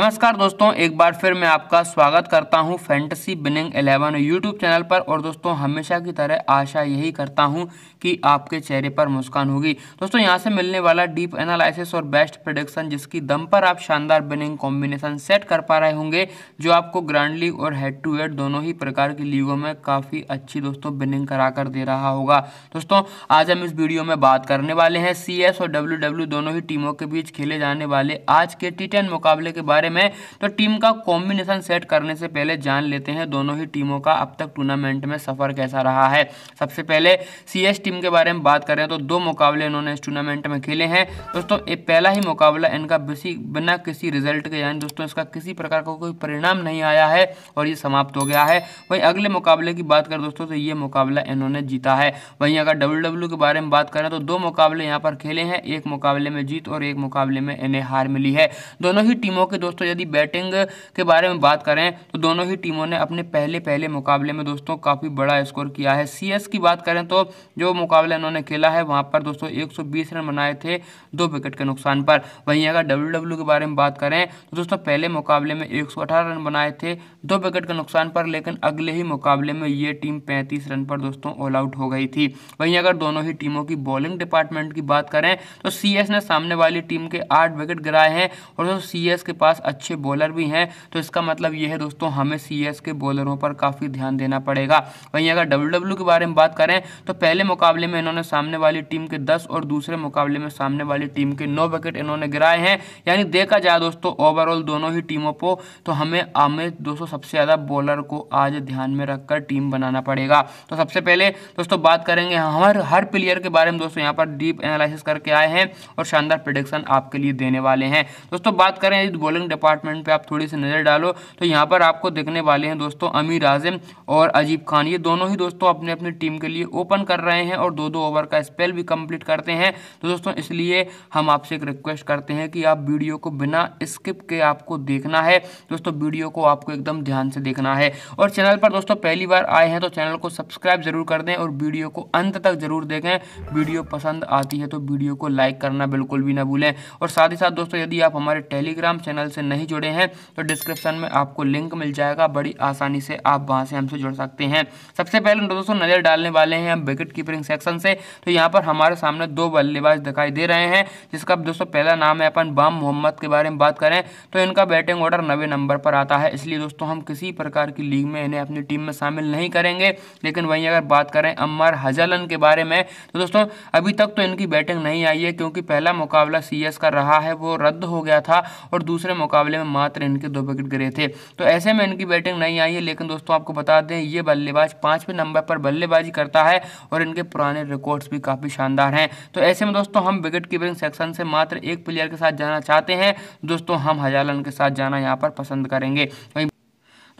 नमस्कार दोस्तों एक बार फिर मैं आपका स्वागत करता हूं fantasy winning eleven YouTube channel पर और दोस्तों हमेशा की तरह आशा यही करता हूं कि आपके चेहरे पर मुस्कान होगी दोस्तों यहां से मिलने वाला डीप एनालिसिस और बेस्ट प्रोडिक्शन जिसकी दम पर आप शानदार बिनिंग कॉम्बिनेशन सेट कर पा रहे होंगे जो आपको ग्रांड लीग और हेड टू हेड दोनों ही प्रकार की लीगों में काफ़ी अच्छी दोस्तों बिनिंग करा कर दे रहा होगा दोस्तों आज हम इस वीडियो में बात करने वाले हैं सी और डब्ल्यू दोनों ही टीमों के बीच खेले जाने वाले आज के टी मुकाबले के बारे बारे में तो टीम का कॉम्बिनेशन सेट करने से पहले जान लेते हैं दोनों ही टीमों का अब तक टूर्नामेंट में सफ़र कैसा रहा है सबसे पहले सी टीम के बारे में बात करें तो दो मुकाबले इन्होंने इस टूर्नामेंट में खेले हैं दोस्तों ये पहला ही मुकाबला इनका बिसी बिना किसी रिजल्ट के यानी दोस्तों इसका किसी प्रकार का को कोई परिणाम नहीं आया है और ये समाप्त हो गया है वहीं अगले मुकाबले की बात करें दोस्तों तो ये मुकाबला इन्होंने जीता है वहीं अगर डब्ल्यू के बारे में बात करें तो दो मुकाबले यहाँ पर खेले हैं एक मुकाबले में जीत और एक मुकाबले में इन्हें हार मिली है दोनों ही टीमों के दोस्तों दोस्तों यदि बैटिंग के बारे में बात करें तो दोनों ही टीमों ने अपने पहले पहले मुकाबले में दोस्तों काफ़ी बड़ा स्कोर किया है सी की बात करें तो जो मुकाबला इन्होंने खेला है वहाँ पर दोस्तों एक रन बनाए थे दो विकेट के नुकसान पर वहीं अगर डब्ल्यू के बारे में बात करें तो दोस्तों पहले मुकाबले में एक रन बनाए थे दो विकेट के नुकसान पर लेकिन अगले ही मुकाबले में ये टीम पैंतीस रन पर दोस्तों ऑल आउट हो गई थी वहीं अगर दोनों ही टीमों की बॉलिंग डिपार्टमेंट की बात करें तो सीएस ने सामने वाली टीम के आठ विकेट गिराए हैं और दोस्तों के पास पास अच्छे बॉलर भी हैं तो इसका मतलब यह है दोस्तों हमें सी के बॉलरों पर काफ़ी ध्यान देना पड़ेगा वहीं अगर डब्ल्यू e के बारे में बात करें तो पहले मुकाबले में इन्होंने सामने वाली टीम के दस और दूसरे मुकाबले में सामने वाली टीम के नौ विकेट इन्होंने गिराए हैं यानी देखा जाए दोस्तों ओवरऑल दोनों ही टीमों को तो हमें हमें दोस्तों सबसे ज़्यादा बॉलर को आज ध्यान में रखकर टीम बनाना पड़ेगा तो सबसे पहले दोस्तों बात करेंगे हर हर प्लेयर के बारे में दोस्तों यहाँ पर डीप एनालिसिस करके आए हैं और शानदार प्रडिक्शन आपके लिए देने वाले हैं दोस्तों बात करें बॉलिंग डिपार्टमेंट पे आप थोड़ी सी नज़र डालो तो यहाँ पर आपको देखने वाले हैं दोस्तों अमीर आजम और अजीब खान ये दोनों ही दोस्तों अपने अपनी टीम के लिए ओपन कर रहे हैं और दो दो ओवर का स्पेल भी कंप्लीट करते हैं तो दोस्तों इसलिए हम आपसे एक रिक्वेस्ट करते हैं कि आप वीडियो को बिना स्किप के आपको देखना है दोस्तों वीडियो को आपको एकदम ध्यान से देखना है और चैनल पर दोस्तों पहली बार आए हैं तो चैनल को सब्सक्राइब जरूर कर दें और वीडियो को अंत तक जरूर देखें वीडियो पसंद आती है तो वीडियो को लाइक करना बिल्कुल भी ना भूलें और साथ ही साथ दोस्तों यदि आप हमारे टेलीग्राम चैनल हमसे नहीं जुड़े हैं तो डिस्क्रिप्शन में आपको लिंक मिल जाएगा बड़ी आसानी से आप वहाँ से हमसे जुड़ सकते हैं सबसे पहले दोस्तों नज़र डालने वाले हैं हम विकेट कीपरिंग सेक्शन से तो यहाँ पर हमारे सामने दो बल्लेबाज दिखाई दे रहे हैं जिसका दोस्तों पहला नाम है अपन बाम मोहम्मद के बारे में बात करें तो इनका बैटिंग ऑर्डर नवे नंबर पर आता है इसलिए दोस्तों हम किसी प्रकार की लीग में इन्हें अपनी टीम में शामिल नहीं करेंगे लेकिन वहीं अगर बात करें अमर हजलन के बारे में तो दोस्तों अभी तक तो इनकी बैटिंग नहीं आई है क्योंकि पहला मुकाबला सी का रहा है वो रद्द हो गया था और दूसरे मुकाबले में मात्र इनके दो विकेट गिरे थे तो ऐसे में इनकी बैटिंग नहीं आई है लेकिन दोस्तों आपको बता दें ये बल्लेबाज पाँचवें नंबर पर बल्लेबाजी करता है और इनके पुराने रिकॉर्ड्स भी काफ़ी शानदार हैं तो ऐसे में दोस्तों हम विकेट कीपिंग सेक्शन से मात्र एक प्लेयर के साथ जाना चाहते हैं दोस्तों हम हजालन के साथ जाना यहाँ पर पसंद करेंगे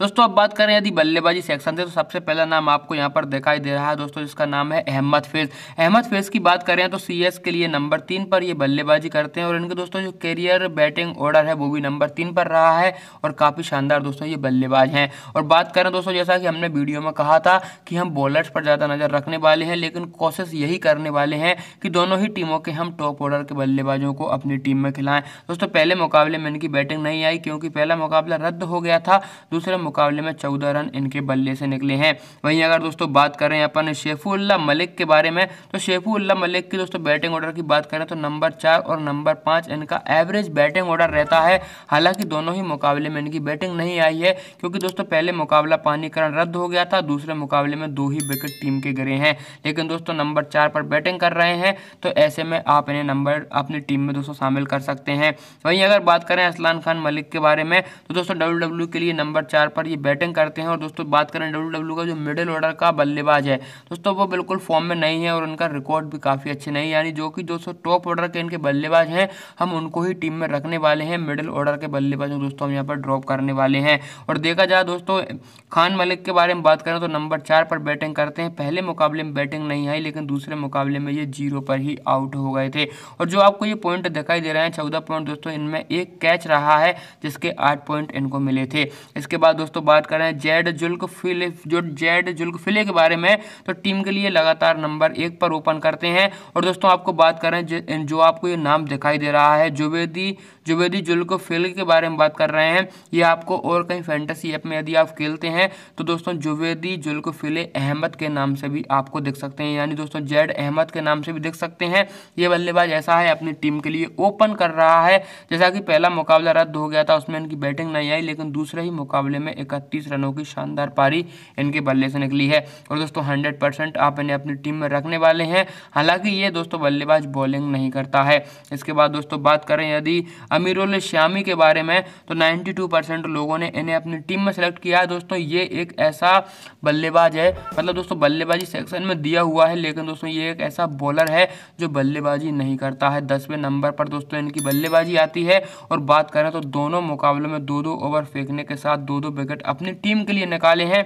दोस्तों अब बात करें यदि बल्लेबाजी सेक्शन से तो सबसे पहला नाम आपको यहाँ पर दिखाई दे रहा है दोस्तों जिसका नाम है अहमद फेज अहमद फेज़ की बात करें तो सी के लिए नंबर तीन पर ये बल्लेबाजी करते हैं और इनके दोस्तों जो कैरियर बैटिंग ऑर्डर है वो भी नंबर तीन पर रहा है और काफ़ी शानदार दोस्तों ये बल्लेबाज हैं और बात करें दोस्तों जैसा कि हमने वीडियो में कहा था कि हम बॉलर्स पर ज़्यादा नज़र रखने वाले हैं लेकिन कोशिश यही करने वाले हैं कि दोनों ही टीमों के हम टॉप ऑर्डर के बल्लेबाजों को अपनी टीम में खिलाएं दोस्तों पहले मुकाबले में इनकी बैटिंग नहीं आई क्योंकि पहला मुकाबला रद्द हो गया था दूसरे मुकाबले में चौदह रन इनके बल्ले से निकले हैं वहीं अगर दोस्तों बात करें अपन शेफुल्ला मलिक के बारे में तो शेफुल्ला मलिक की दोस्तों बैटिंग ऑर्डर की बात करें तो नंबर चार और नंबर पाँच इनका एवरेज बैटिंग ऑर्डर रहता है हालांकि दोनों ही मुकाबले में इनकी बैटिंग नहीं आई है क्योंकि दोस्तों पहले मुकाबला पानीकरण रद्द हो गया था दूसरे मुकाबले में दो ही विकेट टीम के गिरे हैं लेकिन दोस्तों नंबर चार पर बैटिंग कर रहे हैं तो ऐसे में आप इन्हें नंबर अपनी टीम में दोस्तों शामिल कर सकते हैं वहीं अगर बात करें असलान खान मलिक के बारे में तो दोस्तों डब्ल्यू के लिए नंबर चार पर पर ये बैटिंग करते हैं और दोस्तों बात करें डब्ल्यू e का जो मिडिल ऑर्डर का बल्लेबाज है दोस्तों वो बिल्कुल फॉर्म में नहीं है और उनका रिकॉर्ड भी काफ़ी अच्छे नहीं यानी जो कि दोस्तों टॉप ऑर्डर के इनके बल्लेबाज हैं हम उनको ही टीम में रखने वाले हैं मिडिल ऑर्डर के बल्लेबाज दोस्तों हम यहाँ पर ड्रॉप करने वाले हैं और देखा जाए दोस्तों खान मलिक के बारे में बात करें तो नंबर चार पर बैटिंग करते हैं पहले मुकाबले में बैटिंग नहीं आई लेकिन दूसरे मुकाबले में ये जीरो पर ही आउट हो गए थे और जो आपको ये पॉइंट दिखाई दे रहे हैं चौदह पॉइंट दोस्तों इनमें एक कैच रहा है जिसके आठ पॉइंट इनको मिले थे इसके बाद दोस्तों दोस्तों बात कर रहे हैं जेड जुल्क फिले जो जेड जुल्क फिले के बारे में तो टीम के लिए लगातार नंबर एक पर ओपन करते हैं और दोस्तों आपको बात कर रहे हैं जो आपको ये नाम दिखाई दे रहा है जुबेदी जुबेदी जुल्क जुल्कफिल के बारे में बात कर रहे हैं ये आपको और कहीं फैंटेसी ऐप में यदि आप खेलते हैं तो दोस्तों जुबेदी जुल्क फिले अहमद के नाम से भी आपको दिख सकते हैं यानी दोस्तों जेड अहमद के नाम से भी दिख सकते हैं ये बल्लेबाज ऐसा है अपनी टीम के लिए ओपन कर रहा है जैसा कि पहला मुकाबला रद्द हो गया था उसमें इनकी बैटिंग नहीं आई लेकिन दूसरे ही मुकाबले में में इकतीस रनों की शानदार पारी इनके बल्ले से निकली है और दोस्तों हंड्रेड आप इन्हें अपनी टीम में रखने वाले हैं हालांकि ये दोस्तों बल्लेबाज बॉलिंग नहीं करता है इसके बाद दोस्तों बात करें यदि अमीरुल श्यामी के बारे में तो नाइन्टी लोगों ने इन्हें अपनी टीम में सेलेक्ट किया है दोस्तों ये एक ऐसा बल्लेबाज है मतलब दोस्तों बल्लेबाजी सेक्शन में दिया हुआ है लेकिन दोस्तों ये एक ऐसा बॉलर है जो बल्लेबाजी नहीं करता है दसवें नंबर पर दोस्तों इनकी बल्लेबाजी आती है और बात करें तो दोनों मुकाबलों में दो दो ओवर फेंकने के साथ दो दो विकेट अपनी टीम के लिए निकाले हैं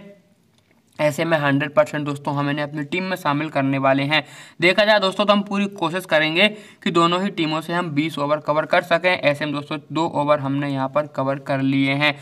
ऐसे में हंड्रेड परसेंट दोस्तों हम इन्हें अपनी टीम में शामिल करने वाले हैं देखा जाए दोस्तों तो हम पूरी कोशिश करेंगे कि दोनों ही टीमों से हम 20 ओवर कवर कर सकें ऐसे में दोस्तों दो ओवर हमने यहाँ पर कवर कर लिए हैं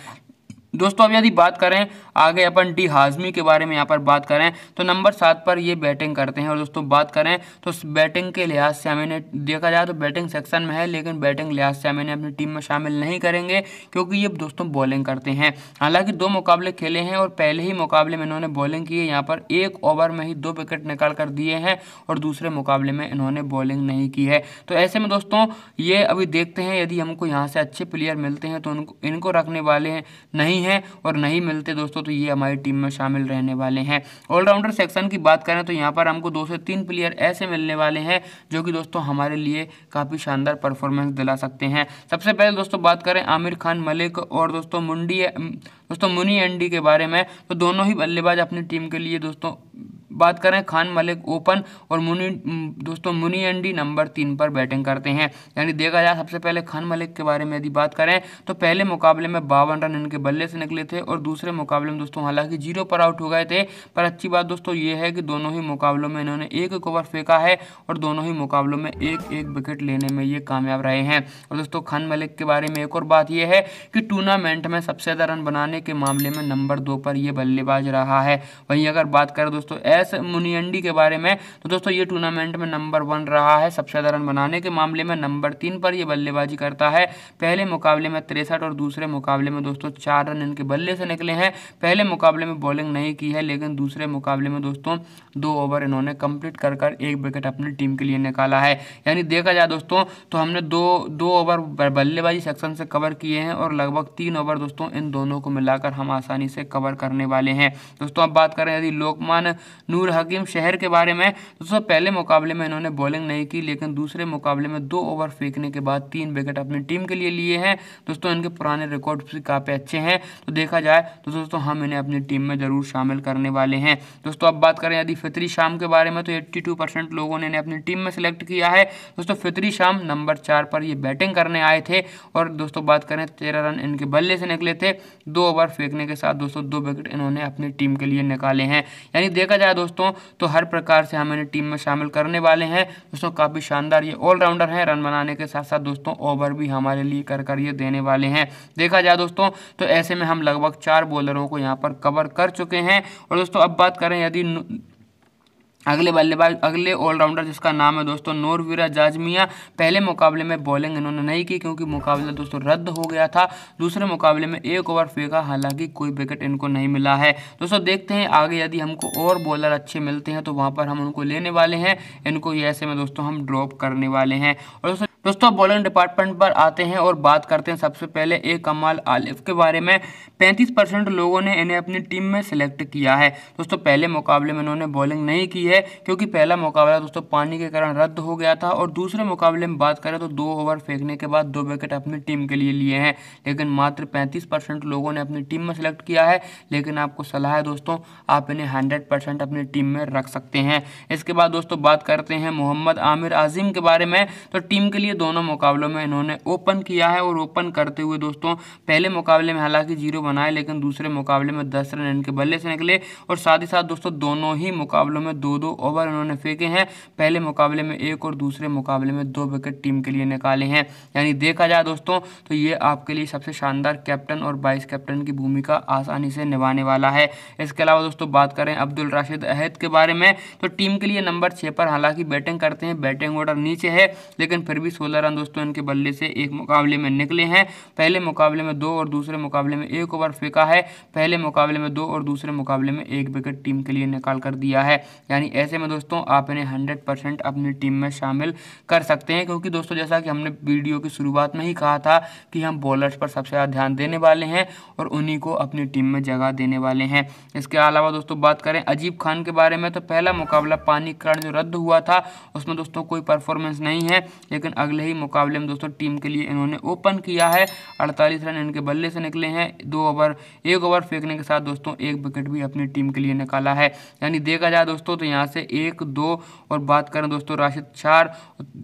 दोस्तों अब यदि बात करें आगे अपन डी हाजमी के बारे में यहाँ पर बात करें तो नंबर सात पर ये बैटिंग करते हैं और दोस्तों बात करें तो बैटिंग के लिहाज से हमें देखा जाए तो बैटिंग सेक्शन में है लेकिन बैटिंग लिहाज से हमें अपनी टीम में शामिल नहीं करेंगे क्योंकि ये दोस्तों बॉलिंग करते हैं हालांकि दो मुकाबले खेले हैं और पहले ही मुकाबले में इन्होंने बॉलिंग की है यहाँ पर एक ओवर में ही दो विकेट निकाल कर दिए हैं और दूसरे मुकाबले में इन्होंने बॉलिंग नहीं की है तो ऐसे में दोस्तों ये अभी देखते हैं यदि हमको यहाँ से अच्छे प्लेयर मिलते हैं तो उनको इनको रखने वाले नहीं नहीं है और नहीं मिलते दोस्तों तो ये हमारी टीम में शामिल रहने वाले हैं ऑलराउंडर सेक्शन की बात करें तो यहाँ पर हमको दो से तीन प्लेयर ऐसे मिलने वाले हैं जो कि दोस्तों हमारे लिए काफ़ी शानदार परफॉर्मेंस दिला सकते हैं सबसे पहले दोस्तों बात करें आमिर खान मलिक और दोस्तों मुंडी दोस्तों मुनी एंडी के बारे में तो दोनों ही बल्लेबाज अपनी टीम के लिए दोस्तों बात करें खान मलिक ओपन और मुनी दोस्तों मुनी एंडी नंबर तीन पर बैटिंग करते हैं यानी देखा जाए सबसे पहले खान मलिक के बारे में यदि बात करें तो पहले मुकाबले में बावन रन इनके बल्ले से निकले थे और दूसरे मुकाबले में दोस्तों हालांकि जीरो पर आउट हो गए थे पर अच्छी बात दोस्तों ये है कि दोनों ही मुकाबलों में इन्होंने एक एक ओवर फेंका है और दोनों ही मुकाबलों में एक एक विकेट लेने में ये कामयाब रहे हैं और दोस्तों खान मलिक के बारे में एक और बात यह है कि टूर्नामेंट में सबसे ज़्यादा रन बनाने के मामले में नंबर दो पर यह बल्लेबाज रहा है वहीं अगर बात करें दोस्तों एस एस मुनियंडी के बारे में तो दोस्तों ये टूर्नामेंट में नंबर वन रहा है सबसे ज़्यादा रन बनाने के मामले में नंबर तीन पर यह बल्लेबाजी करता है पहले मुकाबले में तिरसठ और दूसरे मुकाबले में दोस्तों चार रन इनके बल्ले से निकले हैं पहले मुकाबले में बॉलिंग नहीं की है लेकिन दूसरे मुकाबले में दोस्तों दो ओवर इन्होंने कंप्लीट कर कर एक विकेट अपनी टीम के लिए निकाला है यानी देखा जाए दोस्तों तो हमने दो दो ओवर बल्लेबाजी सेक्शन से कवर किए हैं और लगभग तीन ओवर दोस्तों इन दोनों को मिलाकर हम आसानी से कवर करने वाले हैं दोस्तों अब बात करें यदि लोकमान नूर हकीम शहर के बारे में दोस्तों पहले मुकाबले में इन्होंने बॉलिंग नहीं की लेकिन दूसरे मुकाबले में दो ओवर फेंकने के बाद तीन विकेट अपनी टीम के लिए लिए हैं दोस्तों इनके पुराने रिकॉर्ड भी काफ़ी अच्छे हैं तो देखा जाए तो दोस्तों हम इन्हें अपनी टीम में ज़रूर शामिल करने वाले हैं दोस्तों अब बात करें यदि फितरी शाम के बारे में तो एट्टी लोगों ने इन्हें अपनी टीम में सेलेक्ट किया है दोस्तों फितरी शाम नंबर चार पर ये बैटिंग करने आए थे और दोस्तों बात करें तेरह रन इनके बल्ले से निकले थे दो ओवर फेंकने के साथ दोस्तों दो विकेट इन्होंने अपनी टीम के लिए निकाले हैं यानी देखा जाए दोस्तों तो हर प्रकार से हम इन्हें टीम में शामिल करने वाले हैं दोस्तों काफ़ी शानदार ये ऑलराउंडर हैं रन बनाने के साथ साथ दोस्तों ओवर भी हमारे लिए कर कर ये देने वाले हैं देखा जाए दोस्तों तो ऐसे में हम लगभग चार बॉलरों को यहाँ पर कवर कर चुके हैं और दोस्तों अब बात करें यदि अगले बल्लेबाज अगले ऑलराउंडर जिसका नाम है दोस्तों नोरवीरा जाजमिया पहले मुकाबले में बॉलिंग इन्होंने नहीं की क्योंकि मुकाबला दोस्तों रद्द हो गया था दूसरे मुकाबले में एक ओवर फेंका हालांकि कोई विकेट इनको नहीं मिला है दोस्तों देखते हैं आगे यदि हमको और बॉलर अच्छे मिलते हैं तो वहाँ पर हम उनको लेने वाले हैं इनको ऐसे में दोस्तों हम ड्रॉप करने वाले हैं और दोस्तों दोस्तों बॉलिंग डिपार्टमेंट पर आते हैं और बात करते हैं सबसे पहले ए कमाल आलिफ के बारे में 35 परसेंट लोगों ने इन्हें अपनी टीम में सेलेक्ट किया है दोस्तों पहले मुकाबले में इन्होंने बॉलिंग नहीं की है क्योंकि पहला मुकाबला दोस्तों पानी के कारण रद्द हो गया था और दूसरे मुकाबले में बात करें तो दो ओवर फेंकने के बाद दो विकेट अपनी टीम के लिए लिए हैं लेकिन मात्र पैंतीस लोगों ने अपनी टीम में सेलेक्ट किया है लेकिन आपको सलाह है दोस्तों आप इन्हें हंड्रेड अपनी टीम में रख सकते हैं इसके बाद दोस्तों बात करते हैं मोहम्मद आमिर आजिम के बारे में तो टीम के लिए ये दोनों मुकाबलों में इन्होंने ओपन किया है और ओपन करते हुए दोस्तों पहले मुकाबले में हालांकि जीरो बनाए लेकिन दूसरे मुकाबले में दस रन इनके बल्ले से निकले और साथ ही साथ दोस्तों दोनों ही मुकाबलों में दो दो ओवर इन्होंने फेंके हैं पहले मुकाबले में एक और दूसरे मुकाबले में दो विकेट टीम के लिए निकाले हैं यानी देखा जाए दोस्तों तो ये आपके लिए सबसे शानदार कैप्टन और वाइस कैप्टन की भूमिका आसानी से निभाने वाला है इसके अलावा दोस्तों बात करें अब्दुल राशिद अहद के बारे में तो टीम के लिए नंबर छः पर हालांकि बैटिंग करते हैं बैटिंग ऑर्डर नीचे है लेकिन फिर भी सोलह रन दोस्तों इनके बल्ले से एक मुकाबले में निकले हैं पहले मुकाबले में दो और दूसरे मुकाबले में एक ओवर फेंका है पहले मुकाबले में दो और दूसरे मुकाबले में एक विकेट टीम के लिए निकाल कर दिया है यानी ऐसे में दोस्तों आप इन्हें हंड्रेड परसेंट अपनी टीम में शामिल कर सकते हैं क्योंकि दोस्तों जैसा कि हमने वीडियो की शुरुआत में ही कहा था कि हम बॉलर्स पर सबसे ज़्यादा ध्यान देने वाले हैं और उन्हीं को अपनी टीम में जगह देने वाले हैं इसके अलावा दोस्तों बात करें अजीब खान के बारे में तो पहला मुकाबला पानी कारण जो रद्द हुआ था उसमें दोस्तों कोई परफॉर्मेंस नहीं है लेकिन अगले ही मुकाबले में दोस्तों टीम के लिए इन्होंने ओपन किया है अड़तालीस रन इनके बल्ले से निकले हैं दो ओवर एक ओवर फेंकने के साथ दोस्तों एक विकेट भी अपनी टीम के लिए निकाला है यानी देखा जाए दोस्तों तो यहाँ से एक दो और बात करें दोस्तों राशिद चार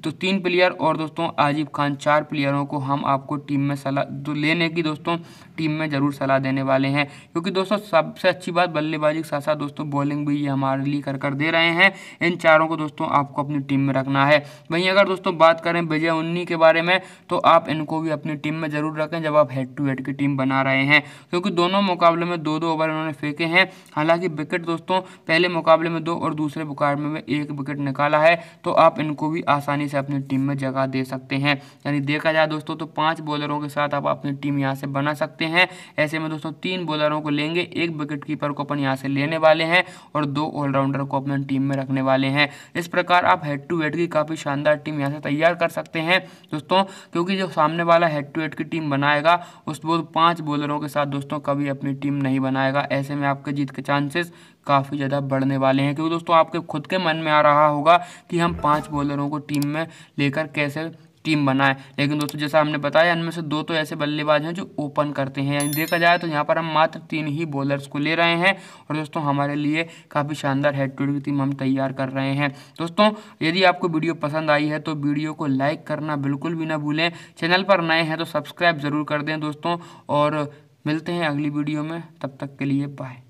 तो तीन प्लेयर और दोस्तों आजीब खान चार प्लेयरों को हम आपको टीम में सलाह तो लेने की दोस्तों टीम में ज़रूर सलाह देने वाले हैं क्योंकि दोस्तों सबसे अच्छी बात बल्लेबाजी के साथ साथ दोस्तों बॉलिंग भी ये हमारे लिए कर कर दे रहे हैं इन चारों को दोस्तों आपको अपनी टीम में रखना है वहीं अगर दोस्तों बात करें विजय उन्नी के बारे में तो आप इनको भी अपनी टीम में जरूर रखें जब आप हेड टू हेड की टीम बना रहे हैं क्योंकि दोनों मुकाबले में दो दो ओवर इन्होंने फेंके हैं हालांकि विकेट दोस्तों पहले मुकाबले में दो और दूसरे मुकाबले में एक विकेट निकाला है तो आप इनको भी आसानी से अपनी टीम में जगह दे सकते हैं यानी देखा जाए दोस्तों तो पांच बॉलरों के साथ आप अपनी टीम यहाँ से बना सकते हैं ऐसे में दोस्तों तीन बॉलरों को लेंगे एक विकेट कीपर को अपन यहाँ से लेने वाले हैं और दो ऑलराउंडर को अपनी टीम में रखने वाले हैं इस प्रकार आप हेड टू हेड की काफ़ी शानदार टीम यहाँ से तैयार कर सकते सकते हैं दोस्तों क्योंकि जो सामने वाला हेड टू हेड की टीम बनाएगा उस वो पांच बॉलरों के साथ दोस्तों कभी अपनी टीम नहीं बनाएगा ऐसे में आपके जीत के चांसेस काफ़ी ज़्यादा बढ़ने वाले हैं क्योंकि दोस्तों आपके खुद के मन में आ रहा होगा कि हम पाँच बॉलरों को टीम में लेकर कैसे टीम बनाए लेकिन दोस्तों जैसा हमने बताया इनमें से दो तो ऐसे बल्लेबाज हैं जो ओपन करते हैं यानी देखा जाए तो यहाँ पर हम मात्र तीन ही बॉलर्स को ले रहे हैं और दोस्तों हमारे लिए काफ़ी शानदार हेड टू की टीम हम तैयार कर रहे हैं दोस्तों यदि आपको वीडियो पसंद आई है तो वीडियो को लाइक करना बिल्कुल भी ना भूलें चैनल पर नए हैं तो सब्सक्राइब ज़रूर कर दें दोस्तों और मिलते हैं अगली वीडियो में तब तक के लिए बाय